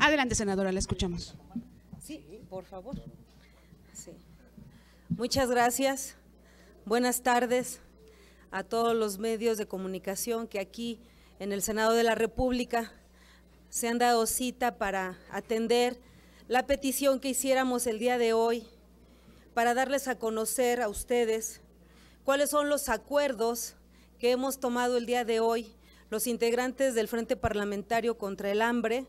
Adelante, senadora, la escuchamos. Sí, por favor. Muchas gracias. Buenas tardes a todos los medios de comunicación que aquí en el Senado de la República se han dado cita para atender la petición que hiciéramos el día de hoy para darles a conocer a ustedes cuáles son los acuerdos que hemos tomado el día de hoy los integrantes del Frente Parlamentario contra el Hambre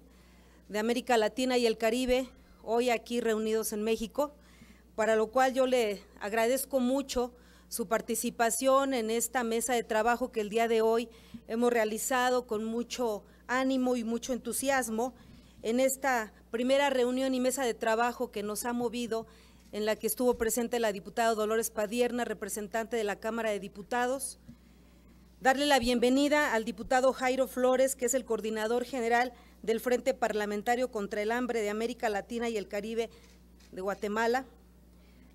de América Latina y el Caribe, hoy aquí reunidos en México, para lo cual yo le agradezco mucho su participación en esta mesa de trabajo que el día de hoy hemos realizado con mucho ánimo y mucho entusiasmo en esta primera reunión y mesa de trabajo que nos ha movido en la que estuvo presente la diputada Dolores Padierna, representante de la Cámara de Diputados. Darle la bienvenida al diputado Jairo Flores, que es el coordinador general del Frente Parlamentario contra el Hambre de América Latina y el Caribe de Guatemala.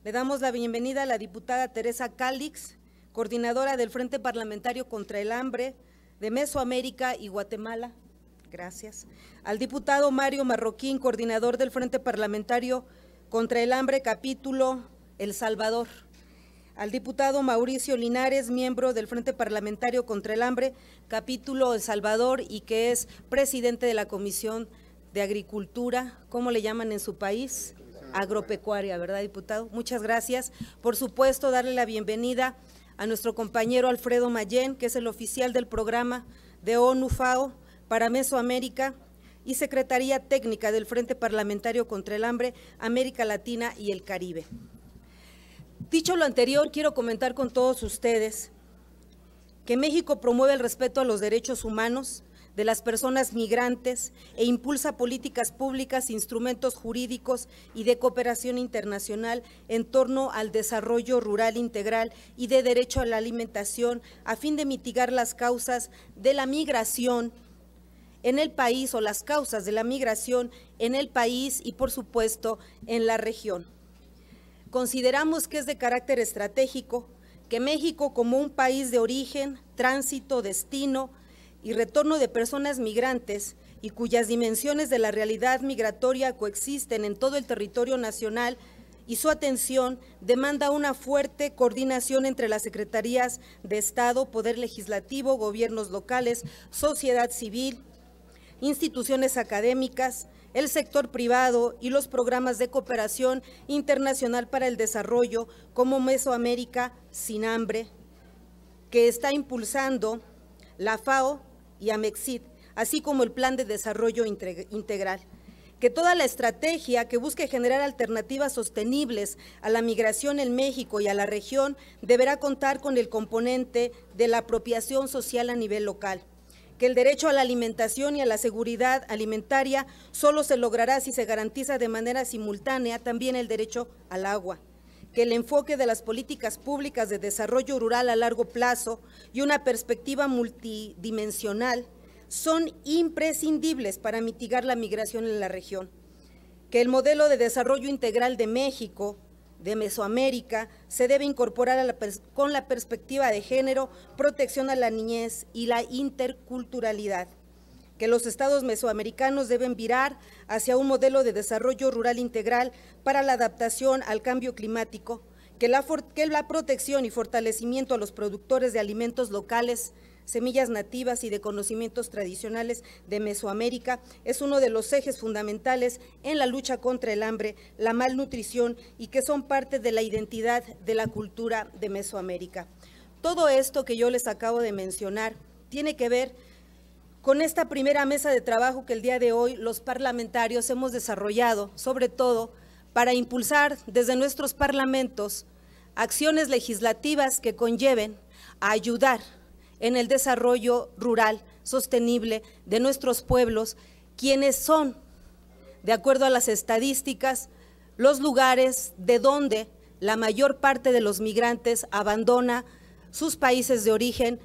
Le damos la bienvenida a la diputada Teresa Cálix, coordinadora del Frente Parlamentario contra el Hambre de Mesoamérica y Guatemala. Gracias. Al diputado Mario Marroquín, coordinador del Frente Parlamentario contra el hambre, capítulo El Salvador. Al diputado Mauricio Linares, miembro del Frente Parlamentario contra el Hambre, capítulo El Salvador y que es presidente de la Comisión de Agricultura, ¿cómo le llaman en su país? Agropecuaria, ¿verdad, diputado? Muchas gracias. Por supuesto, darle la bienvenida a nuestro compañero Alfredo Mayen, que es el oficial del programa de ONU-FAO para Mesoamérica y Secretaría Técnica del Frente Parlamentario contra el Hambre, América Latina y el Caribe. Dicho lo anterior, quiero comentar con todos ustedes que México promueve el respeto a los derechos humanos de las personas migrantes e impulsa políticas públicas, instrumentos jurídicos y de cooperación internacional en torno al desarrollo rural integral y de derecho a la alimentación a fin de mitigar las causas de la migración en el país o las causas de la migración en el país y por supuesto en la región. Consideramos que es de carácter estratégico que México como un país de origen, tránsito, destino y retorno de personas migrantes y cuyas dimensiones de la realidad migratoria coexisten en todo el territorio nacional, y su atención demanda una fuerte coordinación entre las secretarías de Estado, Poder Legislativo, gobiernos locales, sociedad civil, instituciones académicas, el sector privado y los programas de cooperación internacional para el desarrollo como Mesoamérica sin hambre, que está impulsando la FAO y AMEXID, así como el Plan de Desarrollo Integral que toda la estrategia que busque generar alternativas sostenibles a la migración en México y a la región deberá contar con el componente de la apropiación social a nivel local el derecho a la alimentación y a la seguridad alimentaria solo se logrará si se garantiza de manera simultánea también el derecho al agua que el enfoque de las políticas públicas de desarrollo rural a largo plazo y una perspectiva multidimensional son imprescindibles para mitigar la migración en la región, que el modelo de desarrollo integral de México de Mesoamérica se debe incorporar con la perspectiva de género, protección a la niñez y la interculturalidad que los estados mesoamericanos deben virar hacia un modelo de desarrollo rural integral para la adaptación al cambio climático, que la protección y fortalecimiento a los productores de alimentos locales semillas nativas y de conocimientos tradicionales de Mesoamérica, es uno de los ejes fundamentales en la lucha contra el hambre, la malnutrición y que son parte de la identidad de la cultura de Mesoamérica. Todo esto que yo les acabo de mencionar tiene que ver con esta primera mesa de trabajo que el día de hoy los parlamentarios hemos desarrollado, sobre todo para impulsar desde nuestros parlamentos acciones legislativas que conlleven a ayudar en el desarrollo rural sostenible de nuestros pueblos, quienes son, de acuerdo a las estadísticas, los lugares de donde la mayor parte de los migrantes abandona sus países de origen,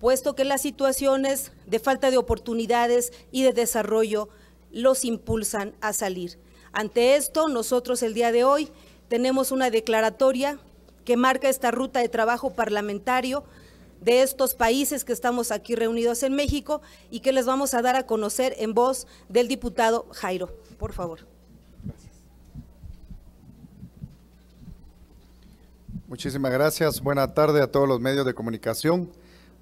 puesto que las situaciones de falta de oportunidades y de desarrollo los impulsan a salir. Ante esto, nosotros el día de hoy tenemos una declaratoria que marca esta ruta de trabajo parlamentario de estos países que estamos aquí reunidos en México y que les vamos a dar a conocer en voz del diputado Jairo. Por favor. Muchísimas gracias. Buena tarde a todos los medios de comunicación.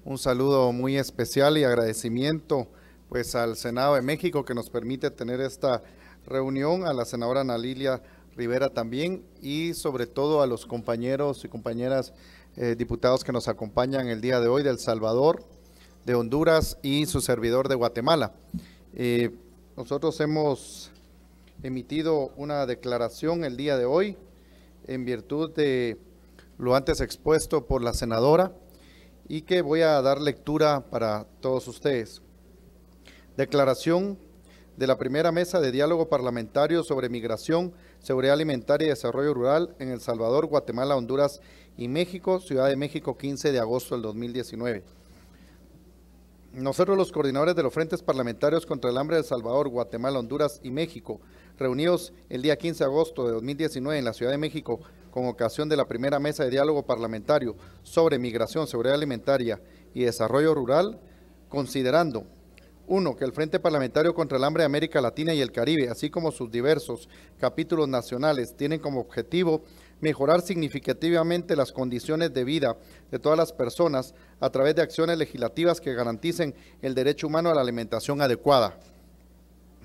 Un saludo muy especial y agradecimiento pues al Senado de México que nos permite tener esta reunión, a la senadora Ana Lilia Rivera también y sobre todo a los compañeros y compañeras eh, diputados que nos acompañan el día de hoy del Salvador, de Honduras y su servidor de Guatemala. Eh, nosotros hemos emitido una declaración el día de hoy en virtud de lo antes expuesto por la senadora y que voy a dar lectura para todos ustedes. Declaración de la primera mesa de diálogo parlamentario sobre migración, seguridad alimentaria y desarrollo rural en El Salvador, Guatemala, Honduras y México, Ciudad de México, 15 de agosto del 2019. Nosotros los coordinadores de los frentes parlamentarios contra el hambre de El Salvador, Guatemala, Honduras y México, reunidos el día 15 de agosto de 2019 en la Ciudad de México con ocasión de la primera mesa de diálogo parlamentario sobre migración, seguridad alimentaria y desarrollo rural, considerando 1. que el Frente Parlamentario contra el Hambre de América Latina y el Caribe, así como sus diversos capítulos nacionales, tienen como objetivo mejorar significativamente las condiciones de vida de todas las personas a través de acciones legislativas que garanticen el derecho humano a la alimentación adecuada.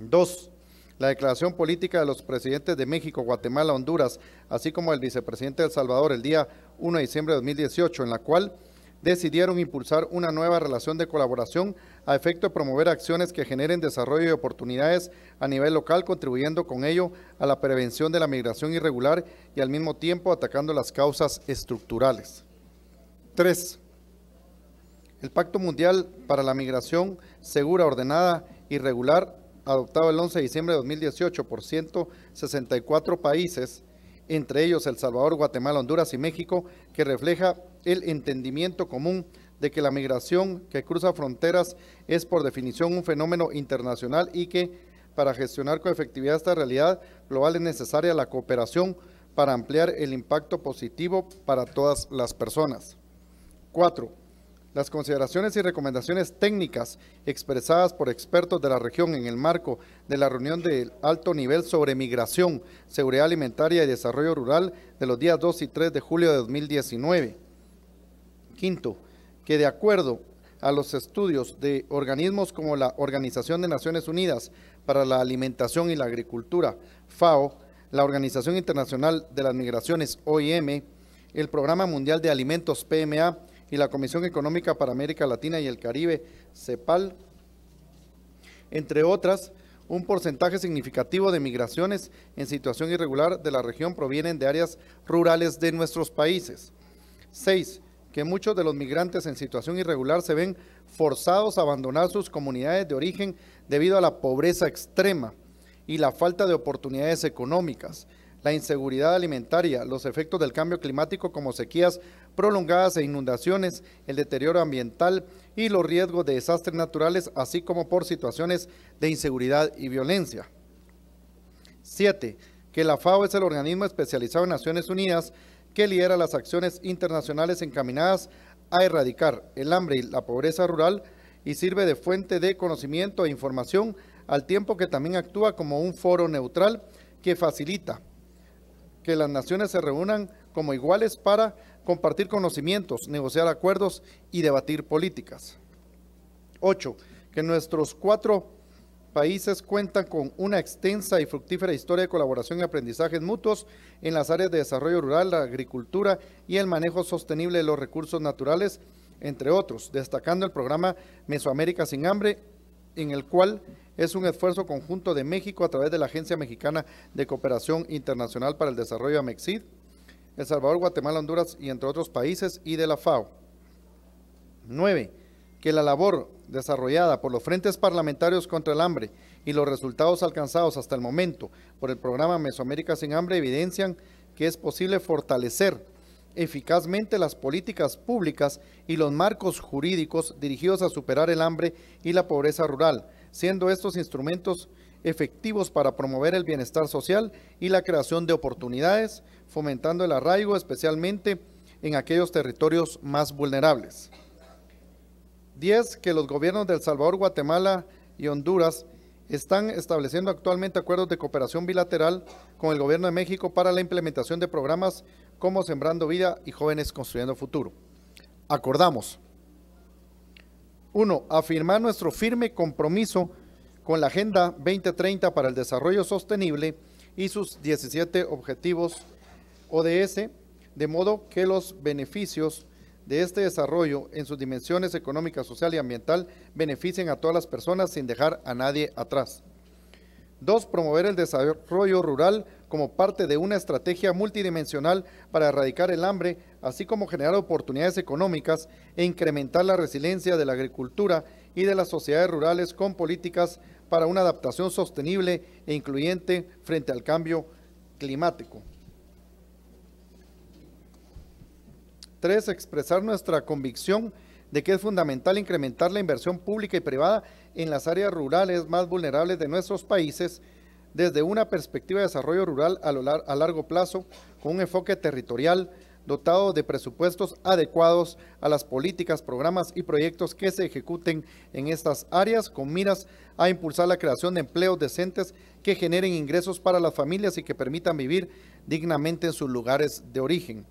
2. la declaración política de los presidentes de México, Guatemala, Honduras, así como el vicepresidente de El Salvador el día 1 de diciembre de 2018, en la cual decidieron impulsar una nueva relación de colaboración a efecto de promover acciones que generen desarrollo y oportunidades a nivel local, contribuyendo con ello a la prevención de la migración irregular y al mismo tiempo atacando las causas estructurales. 3. El Pacto Mundial para la Migración Segura, Ordenada y Regular, adoptado el 11 de diciembre de 2018 por 164 países, entre ellos El Salvador, Guatemala, Honduras y México, que refleja el entendimiento común de que la migración que cruza fronteras es por definición un fenómeno internacional y que para gestionar con efectividad esta realidad global es necesaria la cooperación para ampliar el impacto positivo para todas las personas. Cuatro, las consideraciones y recomendaciones técnicas expresadas por expertos de la región en el marco de la reunión de alto nivel sobre migración, seguridad alimentaria y desarrollo rural de los días 2 y 3 de julio de 2019 Quinto, que de acuerdo a los estudios de organismos como la Organización de Naciones Unidas para la Alimentación y la Agricultura, FAO, la Organización Internacional de las Migraciones, OIM, el Programa Mundial de Alimentos, PMA, y la Comisión Económica para América Latina y el Caribe, CEPAL, entre otras, un porcentaje significativo de migraciones en situación irregular de la región provienen de áreas rurales de nuestros países. 6 que muchos de los migrantes en situación irregular se ven forzados a abandonar sus comunidades de origen debido a la pobreza extrema y la falta de oportunidades económicas, la inseguridad alimentaria, los efectos del cambio climático como sequías prolongadas e inundaciones, el deterioro ambiental y los riesgos de desastres naturales, así como por situaciones de inseguridad y violencia. 7. Que la FAO es el organismo especializado en Naciones Unidas que lidera las acciones internacionales encaminadas a erradicar el hambre y la pobreza rural y sirve de fuente de conocimiento e información, al tiempo que también actúa como un foro neutral que facilita que las naciones se reúnan como iguales para compartir conocimientos, negociar acuerdos y debatir políticas. 8. Que nuestros cuatro países cuentan con una extensa y fructífera historia de colaboración y aprendizajes mutuos en las áreas de desarrollo rural, la agricultura y el manejo sostenible de los recursos naturales, entre otros, destacando el programa Mesoamérica sin hambre, en el cual es un esfuerzo conjunto de México a través de la Agencia Mexicana de Cooperación Internacional para el Desarrollo AMEXID, El Salvador, Guatemala, Honduras y entre otros países y de la FAO. 9 que la labor desarrollada por los frentes parlamentarios contra el hambre y los resultados alcanzados hasta el momento por el programa Mesoamérica sin hambre evidencian que es posible fortalecer eficazmente las políticas públicas y los marcos jurídicos dirigidos a superar el hambre y la pobreza rural, siendo estos instrumentos efectivos para promover el bienestar social y la creación de oportunidades, fomentando el arraigo especialmente en aquellos territorios más vulnerables. 10. Que los gobiernos de El Salvador, Guatemala y Honduras están estableciendo actualmente acuerdos de cooperación bilateral con el gobierno de México para la implementación de programas como Sembrando Vida y Jóvenes Construyendo Futuro. Acordamos. 1. Afirmar nuestro firme compromiso con la Agenda 2030 para el Desarrollo Sostenible y sus 17 objetivos ODS, de modo que los beneficios de este desarrollo en sus dimensiones económica, social y ambiental beneficien a todas las personas sin dejar a nadie atrás. Dos, promover el desarrollo rural como parte de una estrategia multidimensional para erradicar el hambre, así como generar oportunidades económicas e incrementar la resiliencia de la agricultura y de las sociedades rurales con políticas para una adaptación sostenible e incluyente frente al cambio climático. Tres, expresar nuestra convicción de que es fundamental incrementar la inversión pública y privada en las áreas rurales más vulnerables de nuestros países desde una perspectiva de desarrollo rural a, largo plazo, con un enfoque territorial dotado de presupuestos adecuados a las políticas, programas y proyectos que se ejecuten en estas áreas, con miras a impulsar la creación de empleos decentes que generen ingresos para las familias y que permitan vivir dignamente en sus lugares de origen.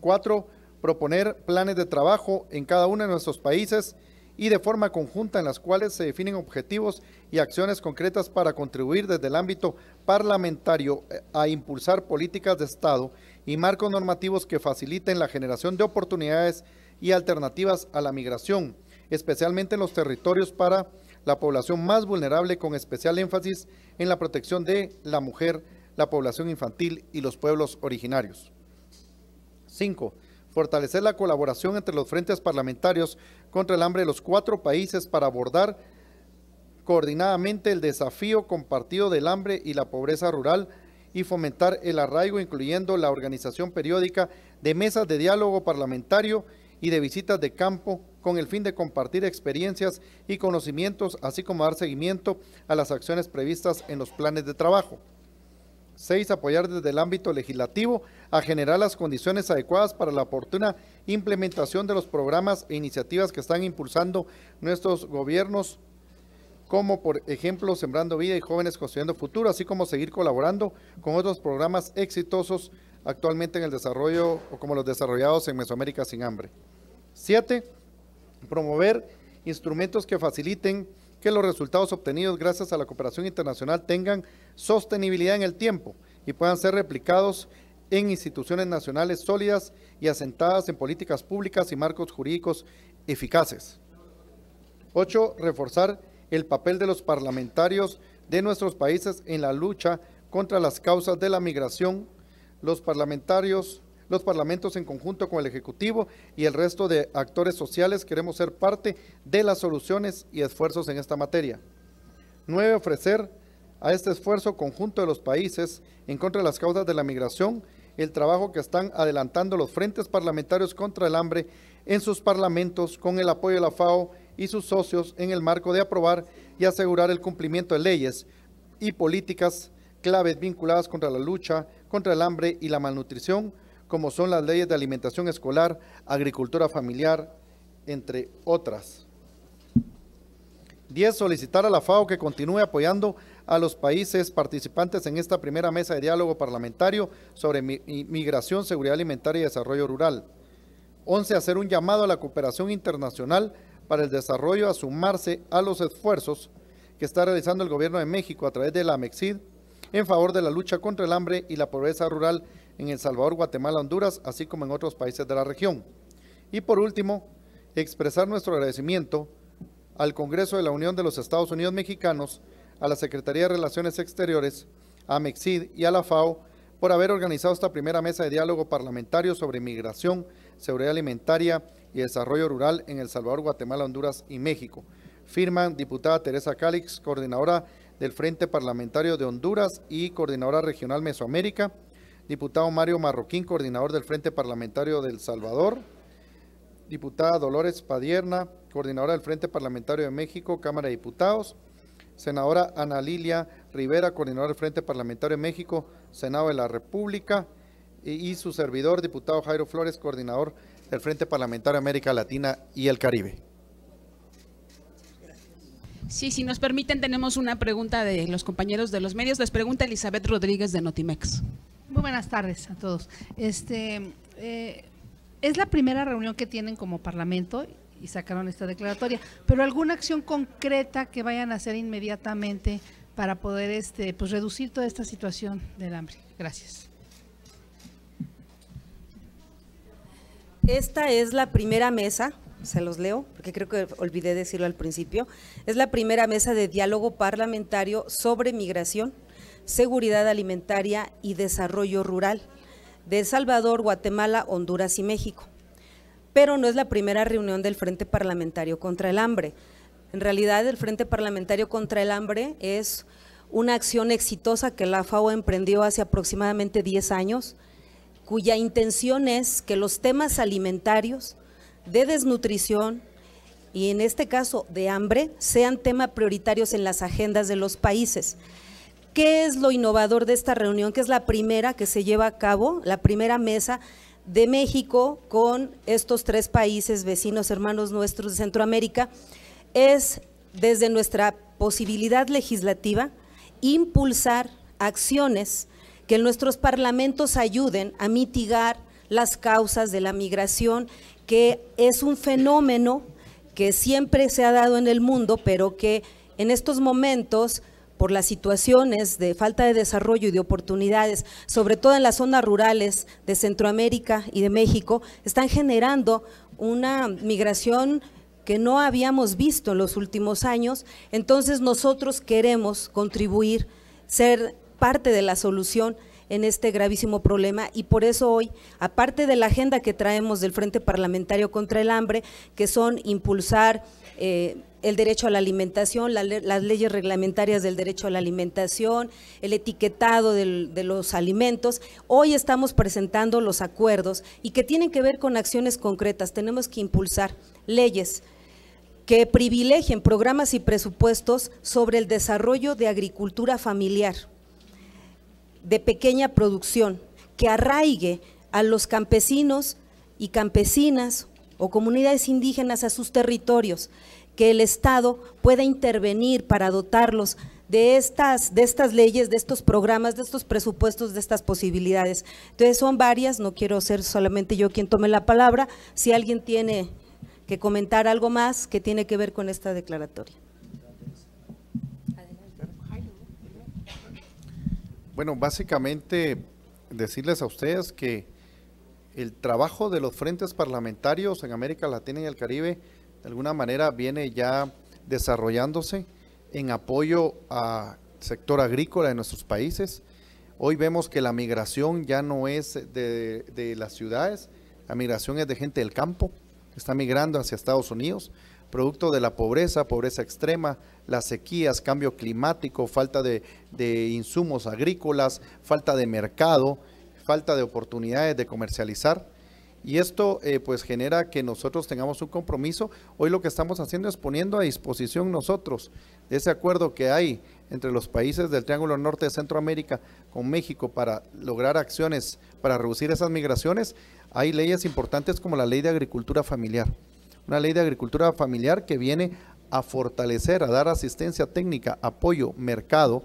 Cuatro, proponer planes de trabajo en cada uno de nuestros países y de forma conjunta en las cuales se definen objetivos y acciones concretas para contribuir desde el ámbito parlamentario eh, a impulsar políticas de Estado y marcos normativos que faciliten la generación de oportunidades y alternativas a la migración, especialmente en los territorios para la población más vulnerable con especial énfasis en la protección de la mujer, la población infantil y los pueblos originarios. 5 fortalecer la colaboración entre los frentes parlamentarios contra el hambre de los cuatro países para abordar coordinadamente el desafío compartido del hambre y la pobreza rural y fomentar el arraigo, incluyendo la organización periódica de mesas de diálogo parlamentario y de visitas de campo con el fin de compartir experiencias y conocimientos, así como dar seguimiento a las acciones previstas en los planes de trabajo. Seis, Apoyar desde el ámbito legislativo a generar las condiciones adecuadas para la oportuna implementación de los programas e iniciativas que están impulsando nuestros gobiernos, como por ejemplo Sembrando Vida y Jóvenes Construyendo Futuro, así como seguir colaborando con otros programas exitosos actualmente en el desarrollo o como los desarrollados en Mesoamérica sin hambre. Siete, Promover instrumentos que faciliten que los resultados obtenidos gracias a la cooperación internacional tengan sostenibilidad en el tiempo y puedan ser replicados en instituciones nacionales sólidas y asentadas en políticas públicas y marcos jurídicos eficaces. 8. Reforzar el papel de los parlamentarios de nuestros países en la lucha contra las causas de la migración. Los parlamentarios, los parlamentos en conjunto con el Ejecutivo y el resto de actores sociales queremos ser parte de las soluciones y esfuerzos en esta materia. 9. Ofrecer a este esfuerzo conjunto de los países en contra de las causas de la migración el trabajo que están adelantando los frentes parlamentarios contra el hambre en sus parlamentos con el apoyo de la FAO y sus socios en el marco de aprobar y asegurar el cumplimiento de leyes y políticas claves vinculadas contra la lucha contra el hambre y la malnutrición, como son las leyes de alimentación escolar, agricultura familiar, entre otras. 10. Solicitar a la FAO que continúe apoyando a los países participantes en esta primera mesa de diálogo parlamentario sobre migración, seguridad alimentaria y desarrollo rural. 11. Hacer un llamado a la cooperación internacional para el desarrollo a sumarse a los esfuerzos que está realizando el Gobierno de México a través de la AMEXID en favor de la lucha contra el hambre y la pobreza rural en El Salvador, Guatemala, Honduras, así como en otros países de la región. Y por último, expresar nuestro agradecimiento al Congreso de la Unión de los Estados Unidos Mexicanos a la Secretaría de Relaciones Exteriores, a MEXID y a la FAO por haber organizado esta primera mesa de diálogo parlamentario sobre migración, seguridad alimentaria y desarrollo rural en El Salvador, Guatemala, Honduras y México. Firman diputada Teresa Cálix, coordinadora del Frente Parlamentario de Honduras y coordinadora regional Mesoamérica, diputado Mario Marroquín, coordinador del Frente Parlamentario del Salvador, diputada Dolores Padierna, coordinadora del Frente Parlamentario de México, Cámara de Diputados, senadora Ana Lilia Rivera, coordinadora del Frente Parlamentario de México, Senado de la República, y, su servidor, diputado Jairo Flores, coordinador del Frente Parlamentario América Latina y el Caribe. Sí, si nos permiten, tenemos una pregunta de los compañeros de los medios. Les pregunta Elizabeth Rodríguez de Notimex. Muy buenas tardes a todos. Este, eh, es la primera reunión que tienen como Parlamento y sacaron esta declaratoria. Pero alguna acción concreta que vayan a hacer inmediatamente para poder este, pues, reducir toda esta situación del hambre. Gracias. Esta es la primera mesa, se los leo, porque creo que olvidé decirlo al principio, es la primera mesa de diálogo parlamentario sobre migración, seguridad alimentaria y desarrollo rural de El Salvador, Guatemala, Honduras y México pero no es la primera reunión del Frente Parlamentario contra el Hambre. En realidad, el Frente Parlamentario contra el Hambre es una acción exitosa que la FAO emprendió hace aproximadamente 10 años, cuya intención es que los temas alimentarios, de desnutrición y en este caso de hambre sean temas prioritarios en las agendas de los países. ¿Qué es lo innovador de esta reunión? Que es la primera que se lleva a cabo, la primera mesa de México con estos tres países vecinos hermanos nuestros de Centroamérica es desde nuestra posibilidad legislativa impulsar acciones que nuestros parlamentos ayuden a mitigar las causas de la migración, que es un fenómeno que siempre se ha dado en el mundo, pero que en estos momentos por las situaciones de falta de desarrollo y de oportunidades, sobre todo en las zonas rurales de Centroamérica y de México, están generando una migración que no habíamos visto en los últimos años. Entonces nosotros queremos contribuir, ser parte de la solución en este gravísimo problema y por eso hoy, aparte de la agenda que traemos del Frente Parlamentario contra el Hambre, que son impulsar eh, el derecho a la alimentación, las leyes reglamentarias del derecho a la alimentación, el etiquetado de los alimentos. Hoy estamos presentando los acuerdos y que tienen que ver con acciones concretas. Tenemos que impulsar leyes que privilegien programas y presupuestos sobre el desarrollo de agricultura familiar, de pequeña producción, que arraigue a los campesinos y campesinas o comunidades indígenas a sus territorios que el Estado pueda intervenir para dotarlos de estas, de estas leyes, de estos programas, de estos presupuestos, de estas posibilidades. Entonces son varias, no quiero ser solamente yo quien tome la palabra, si alguien tiene que comentar algo más que tiene que ver con esta declaratoria. Bueno, básicamente decirles a ustedes que el trabajo de los frentes parlamentarios en América Latina y el Caribe de alguna manera viene ya desarrollándose en apoyo al sector agrícola de nuestros países. Hoy vemos que la migración ya no es de, las ciudades, la migración es de gente del campo, está migrando hacia Estados Unidos, producto de la pobreza, pobreza extrema, las sequías, cambio climático, falta de, insumos agrícolas, falta de mercado, falta de oportunidades de comercializar y esto eh, pues genera que nosotros tengamos un compromiso. Hoy lo que estamos haciendo es poniendo a disposición nosotros ese acuerdo que hay entre los países del Triángulo Norte de Centroamérica con México para lograr acciones para reducir esas migraciones, hay leyes importantes como la Ley de Agricultura Familiar. Una ley de agricultura familiar que viene a fortalecer, a dar asistencia técnica, apoyo, mercado,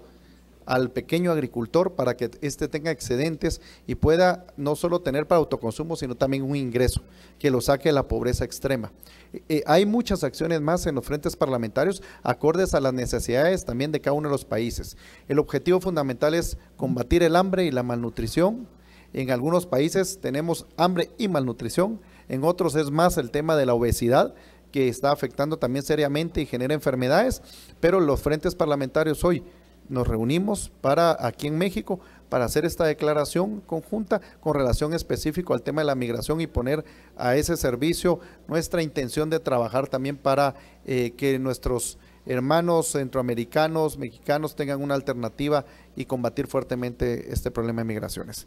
al pequeño agricultor para que éste tenga excedentes y pueda no solo tener para autoconsumo, sino también un ingreso que lo saque de la pobreza extrema. Eh, eh, hay muchas acciones más en los frentes parlamentarios acordes a las necesidades también de cada uno de los países. El objetivo fundamental es combatir el hambre y la malnutrición. En algunos países tenemos hambre y malnutrición, en otros es más el tema de la obesidad, que está afectando también seriamente y genera enfermedades, pero los frentes parlamentarios hoy nos reunimos para aquí en México para hacer esta declaración conjunta con relación específico al tema de la migración y poner a ese servicio nuestra intención de trabajar también para eh, que nuestros hermanos centroamericanos, mexicanos tengan una alternativa y combatir fuertemente este problema de migraciones.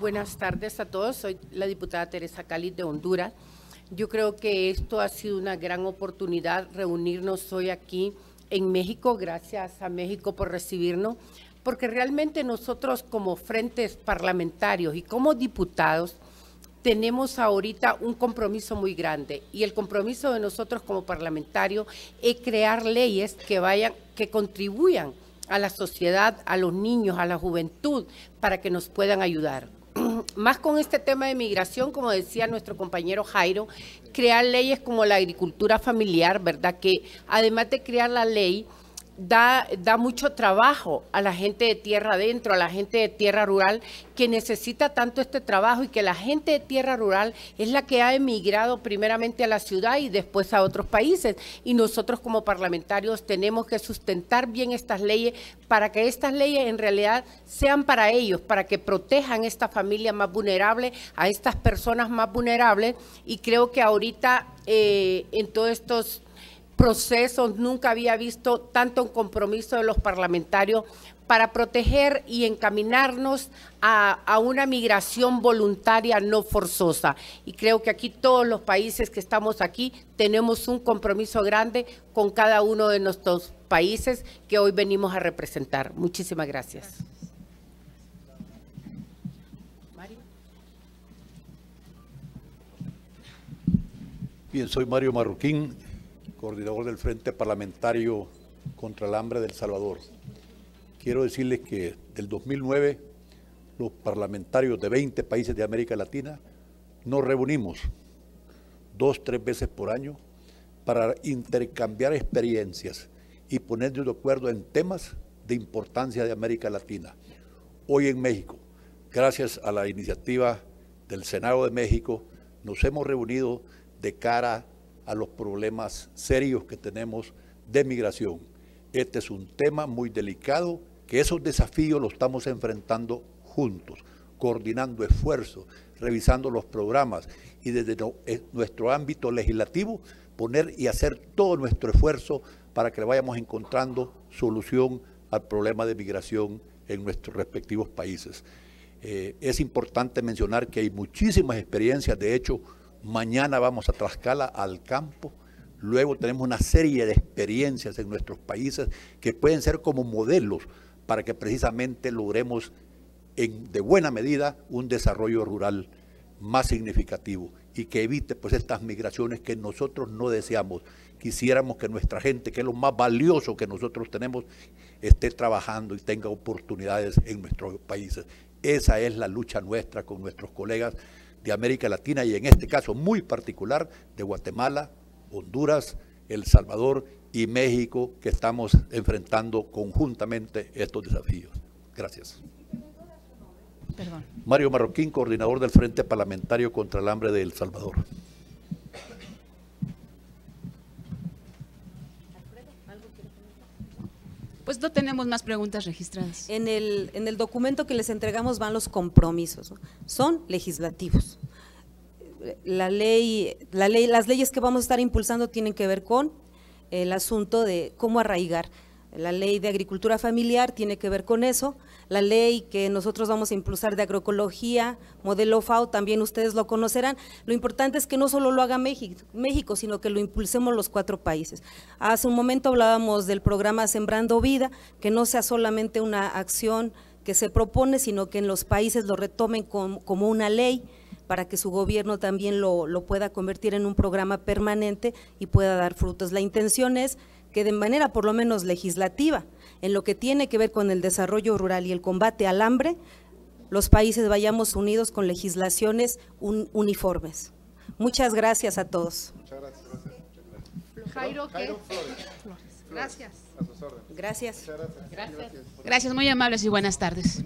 Buenas tardes a todos, soy la diputada Teresa Cáliz de Honduras. Yo creo que esto ha sido una gran oportunidad reunirnos hoy aquí en México. Gracias a México por recibirnos, porque realmente nosotros como frentes parlamentarios y como diputados tenemos ahorita un compromiso muy grande y el compromiso de nosotros como parlamentarios es crear leyes que vayan que contribuyan a la sociedad, a los niños, a la juventud para que nos puedan ayudar más con este tema de migración, como decía nuestro compañero Jairo, crear leyes como la agricultura familiar, ¿verdad? Que además de crear la ley, da, da mucho trabajo a la gente de tierra adentro, a la gente de tierra rural, que necesita tanto este trabajo y que la gente de tierra rural es la que ha emigrado primeramente a la ciudad y después a otros países. Y nosotros como parlamentarios tenemos que sustentar bien estas leyes para que estas leyes en realidad sean para ellos, para que protejan a esta familia más vulnerable, a estas personas más vulnerables. Y creo que ahorita eh, en todos estos procesos, nunca había visto tanto un compromiso de los parlamentarios para proteger y encaminarnos a, una migración voluntaria no forzosa. Y creo que aquí todos los países que estamos aquí tenemos un compromiso grande con cada uno de nuestros países que hoy venimos a representar. Muchísimas gracias. Bien, soy Mario Marroquín, coordinador del Frente Parlamentario contra el Hambre del Salvador. Quiero decirles que del 2009 los parlamentarios de 20 países de América Latina nos reunimos dos, tres veces por año para intercambiar experiencias y ponernos de acuerdo en temas de importancia de América Latina. Hoy en México, gracias a la iniciativa del Senado de México, nos hemos reunido de cara a a los problemas serios que tenemos de migración. Este es un tema muy delicado, que esos desafíos los estamos enfrentando juntos, coordinando esfuerzos, revisando los programas y desde eh, nuestro ámbito legislativo poner y hacer todo nuestro esfuerzo para que vayamos encontrando solución al problema de migración en nuestros respectivos países. Eh, es importante mencionar que hay muchísimas experiencias, de hecho, mañana vamos a Trascala al campo, luego tenemos una serie de experiencias en nuestros países que pueden ser como modelos para que precisamente logremos de buena medida un desarrollo rural más significativo y que evite pues estas migraciones que nosotros no deseamos. Quisiéramos que nuestra gente, que es lo más valioso que nosotros tenemos, esté trabajando y tenga oportunidades en nuestros países. Esa es la lucha nuestra con nuestros colegas de América Latina y en este caso muy particular de Guatemala, Honduras, El Salvador y México que estamos enfrentando conjuntamente estos desafíos. Gracias. Mario Marroquín, coordinador del Frente Parlamentario contra el Hambre de El Salvador. Pues no tenemos más preguntas registradas. En el, en el documento que les entregamos van los compromisos, son legislativos. La ley, la ley, las leyes que vamos a estar impulsando tienen que ver con el asunto de cómo arraigar la ley de agricultura familiar tiene que ver con eso. La ley que nosotros vamos a impulsar de agroecología, modelo FAO, también ustedes lo conocerán. Lo importante es que no solo lo haga México, sino que lo impulsemos los cuatro países. Hace un momento hablábamos del programa Sembrando Vida, que no sea solamente una acción que se propone, sino que en los países lo retomen como una ley para que su gobierno también lo, lo pueda convertir en un programa permanente y pueda dar frutos. La intención es de manera por lo menos legislativa, en lo que tiene que ver con el desarrollo rural y el combate al hambre, los países vayamos unidos con legislaciones uniformes. Muchas gracias a todos. Jairo, Jairo Gracias. gracias. Gracias. muy amables y buenas tardes.